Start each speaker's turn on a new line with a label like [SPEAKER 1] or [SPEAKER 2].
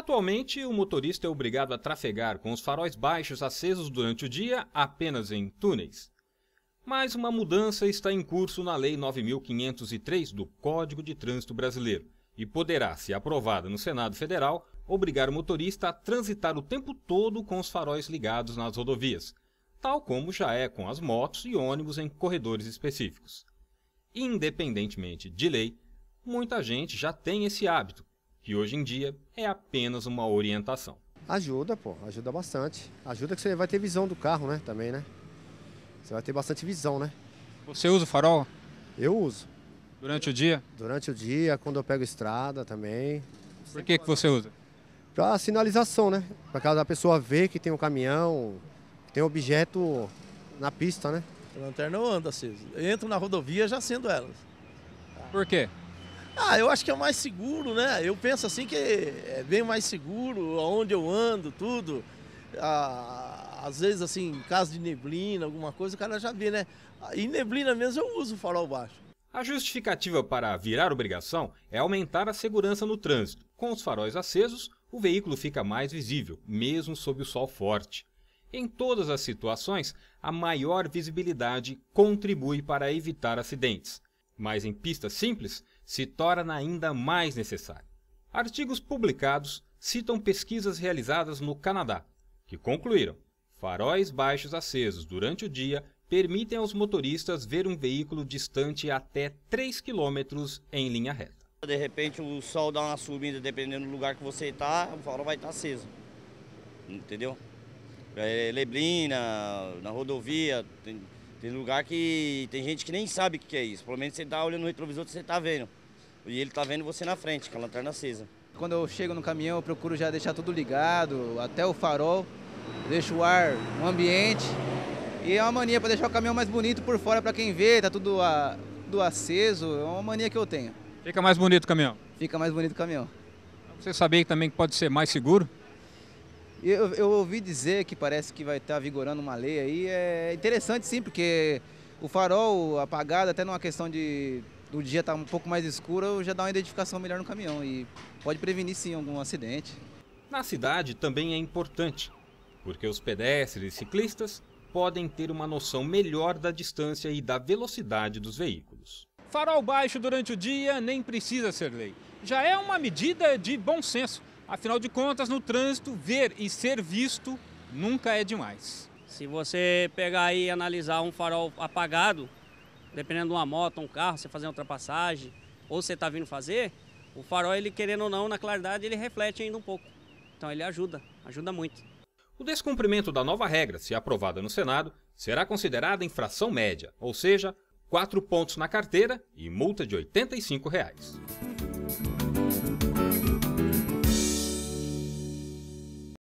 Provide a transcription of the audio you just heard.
[SPEAKER 1] Atualmente, o motorista é obrigado a trafegar com os faróis baixos acesos durante o dia apenas em túneis. Mas uma mudança está em curso na Lei 9503 do Código de Trânsito Brasileiro e poderá, se aprovada no Senado Federal, obrigar o motorista a transitar o tempo todo com os faróis ligados nas rodovias, tal como já é com as motos e ônibus em corredores específicos. Independentemente de lei, muita gente já tem esse hábito que hoje em dia é apenas uma orientação.
[SPEAKER 2] Ajuda, pô, ajuda bastante. Ajuda que você vai ter visão do carro, né? Também, né? Você vai ter bastante visão, né? Você usa o farol? Eu uso. Durante o dia? Durante o dia, quando eu pego estrada também.
[SPEAKER 1] Por que, que você usa?
[SPEAKER 2] Para sinalização, né? Para caso a pessoa ver que tem um caminhão, que tem um objeto
[SPEAKER 3] na pista, né? A lanterna eu ando aceso. entro na rodovia já sendo elas. Por quê? Ah, eu acho que é mais seguro, né? Eu penso assim que é bem mais seguro, aonde eu ando, tudo. Ah, às vezes, assim, em caso de neblina, alguma coisa, o cara já vê, né? Ah, em neblina mesmo eu uso o farol baixo. A
[SPEAKER 1] justificativa para virar obrigação é aumentar a segurança no trânsito. Com os faróis acesos, o veículo fica mais visível, mesmo sob o sol forte. Em todas as situações, a maior visibilidade contribui para evitar acidentes. Mas em pistas simples, se torna ainda mais necessário. Artigos publicados citam pesquisas realizadas no Canadá, que concluíram: faróis baixos acesos durante o dia permitem aos motoristas ver um veículo distante até 3 km em linha reta.
[SPEAKER 4] De repente o sol dá uma subida, dependendo do lugar que você está, o farol vai estar tá aceso. Entendeu? É, Leblina, na rodovia, tem, tem lugar que tem gente que nem sabe o que é isso. Pelo menos você está olhando no retrovisor, você está vendo e ele tá vendo você na frente, com a lanterna acesa.
[SPEAKER 3] Quando eu chego no caminhão, eu procuro já deixar tudo ligado, até o farol, deixo o ar no ambiente. E é uma mania para deixar o caminhão mais bonito por fora para quem vê, tá tudo, a, tudo aceso, é uma mania que eu tenho.
[SPEAKER 1] Fica mais bonito o caminhão?
[SPEAKER 3] Fica mais bonito o caminhão.
[SPEAKER 1] Você sabia também que pode ser mais seguro?
[SPEAKER 3] Eu, eu, ouvi dizer que parece que vai estar tá vigorando uma lei aí. É interessante sim, porque o farol apagado, até numa questão de o dia está um pouco mais escuro, já dá uma identificação melhor no caminhão e pode prevenir sim algum acidente. Na cidade também é importante, porque os pedestres e ciclistas
[SPEAKER 1] podem ter uma noção melhor da distância e da velocidade dos veículos. Farol baixo durante o dia nem precisa ser lei. Já é uma medida de bom senso. Afinal de contas, no trânsito, ver e ser visto nunca é demais. Se você pegar e analisar um farol apagado, dependendo de uma moto, um carro, você fazer uma ultrapassagem, ou você está vindo fazer, o farol, ele querendo ou não, na claridade, ele reflete ainda um pouco. Então ele ajuda, ajuda muito. O descumprimento da nova regra, se aprovada no Senado, será considerada infração média, ou seja, quatro pontos na carteira e multa de R$ 85. Reais.